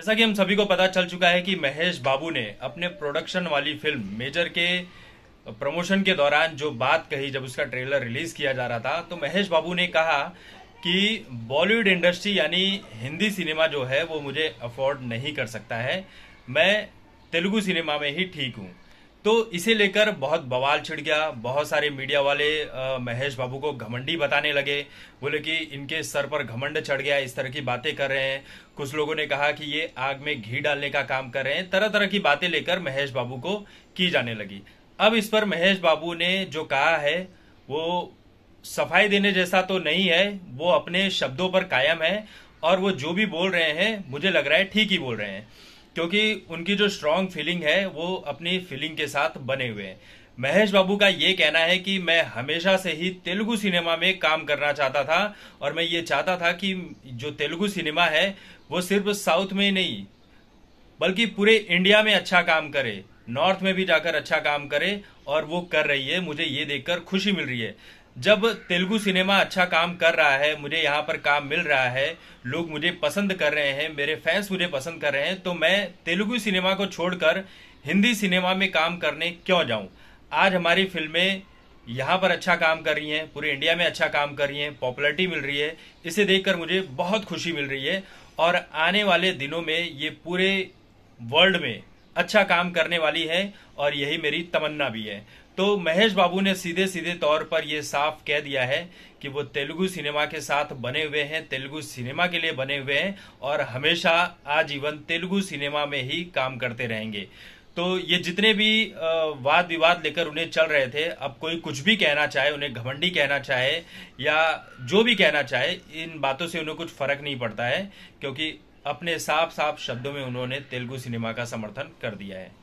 जैसा कि हम सभी को पता चल चुका है कि महेश बाबू ने अपने प्रोडक्शन वाली फिल्म मेजर के प्रमोशन के दौरान जो बात कही जब उसका ट्रेलर रिलीज किया जा रहा था तो महेश बाबू ने कहा कि बॉलीवुड इंडस्ट्री यानी हिंदी सिनेमा जो है वो मुझे अफोर्ड नहीं कर सकता है मैं तेलुगु सिनेमा में ही ठीक हूँ तो इसे लेकर बहुत बवाल छिड़ गया बहुत सारे मीडिया वाले आ, महेश बाबू को घमंडी बताने लगे बोले कि इनके सर पर घमंड चढ़ गया इस तरह की बातें कर रहे हैं कुछ लोगों ने कहा कि ये आग में घी डालने का काम कर रहे हैं तरह तरह की बातें लेकर महेश बाबू को की जाने लगी अब इस पर महेश बाबू ने जो कहा है वो सफाई देने जैसा तो नहीं है वो अपने शब्दों पर कायम है और वो जो भी बोल रहे हैं मुझे लग रहा है ठीक ही बोल रहे हैं क्योंकि उनकी जो स्ट्रांग फीलिंग है वो अपनी फीलिंग के साथ बने हुए हैं महेश बाबू का ये कहना है कि मैं हमेशा से ही तेलुगु सिनेमा में काम करना चाहता था और मैं ये चाहता था कि जो तेलुगु सिनेमा है वो सिर्फ साउथ में ही नहीं बल्कि पूरे इंडिया में अच्छा काम करे नॉर्थ में भी जाकर अच्छा काम करे और वो कर रही है मुझे ये देखकर खुशी मिल रही है जब तेलुगु सिनेमा अच्छा काम कर रहा है मुझे यहाँ पर काम मिल रहा है लोग मुझे पसंद कर रहे हैं मेरे फैंस मुझे पसंद कर रहे हैं तो मैं तेलुगु सिनेमा को छोड़कर हिंदी सिनेमा में काम करने क्यों जाऊँ आज हमारी फिल्में यहाँ पर अच्छा काम कर रही हैं पूरे इंडिया में अच्छा काम कर रही हैं पॉपुलरिटी मिल रही है इसे देखकर मुझे बहुत खुशी मिल रही है और आने वाले दिनों में ये पूरे वर्ल्ड में अच्छा काम करने वाली है और यही मेरी तमन्ना भी है तो महेश बाबू ने सीधे सीधे तौर पर यह साफ कह दिया है कि वो तेलुगु सिनेमा के साथ बने हुए हैं तेलुगु सिनेमा के लिए बने हुए हैं और हमेशा आजीवन तेलुगु सिनेमा में ही काम करते रहेंगे तो ये जितने भी वाद विवाद लेकर उन्हें चल रहे थे अब कोई कुछ भी कहना चाहे उन्हें घमंडी कहना चाहे या जो भी कहना चाहे इन बातों से उन्हें कुछ फर्क नहीं पड़ता है क्योंकि अपने साफ साफ शब्दों में उन्होंने तेलुगु सिनेमा का समर्थन कर दिया है